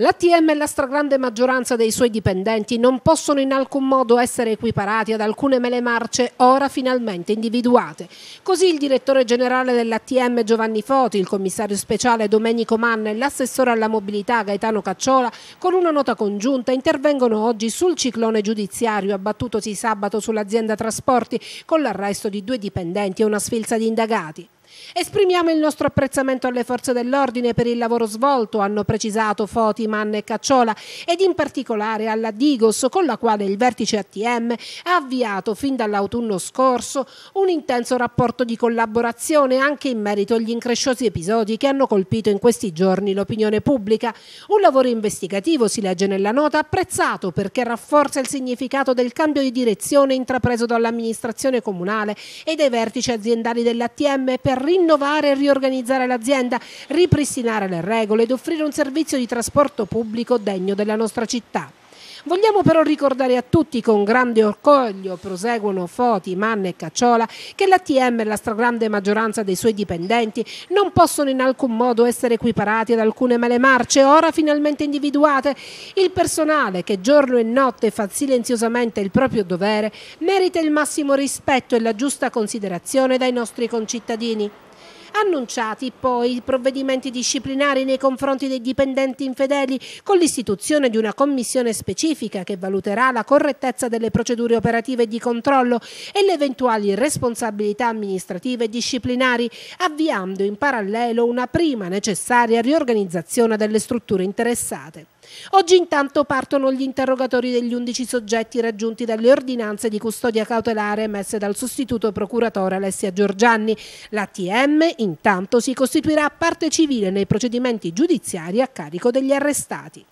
L'ATM e la stragrande maggioranza dei suoi dipendenti non possono in alcun modo essere equiparati ad alcune mele marce ora finalmente individuate. Così il direttore generale dell'ATM Giovanni Foti, il commissario speciale Domenico Manna e l'assessore alla mobilità Gaetano Cacciola, con una nota congiunta intervengono oggi sul ciclone giudiziario abbattutosi sabato sull'azienda trasporti con l'arresto di due dipendenti e una sfilza di indagati. Esprimiamo il nostro apprezzamento alle forze dell'ordine per il lavoro svolto, hanno precisato Foti, Mann e Cacciola, ed in particolare alla Digos con la quale il vertice ATM ha avviato fin dall'autunno scorso un intenso rapporto di collaborazione anche in merito agli incresciosi episodi che hanno colpito in questi giorni l'opinione pubblica. Un lavoro investigativo, si legge nella nota, apprezzato perché rafforza il significato del cambio di direzione intrapreso dall'amministrazione comunale e dai vertici aziendali dell'ATM per rinnovare e riorganizzare l'azienda, ripristinare le regole ed offrire un servizio di trasporto pubblico degno della nostra città. Vogliamo però ricordare a tutti con grande orgoglio, proseguono Foti, Mann e Cacciola, che l'ATM e la stragrande maggioranza dei suoi dipendenti non possono in alcun modo essere equiparati ad alcune male marce ora finalmente individuate. Il personale che giorno e notte fa silenziosamente il proprio dovere merita il massimo rispetto e la giusta considerazione dai nostri concittadini. Annunciati poi i provvedimenti disciplinari nei confronti dei dipendenti infedeli con l'istituzione di una commissione specifica che valuterà la correttezza delle procedure operative di controllo e le eventuali responsabilità amministrative e disciplinari, avviando in parallelo una prima necessaria riorganizzazione delle strutture interessate. Oggi intanto partono gli interrogatori degli 11 soggetti raggiunti dalle ordinanze di custodia cautelare emesse dal sostituto procuratore Alessia Giorgianni. L'ATM intanto si costituirà parte civile nei procedimenti giudiziari a carico degli arrestati.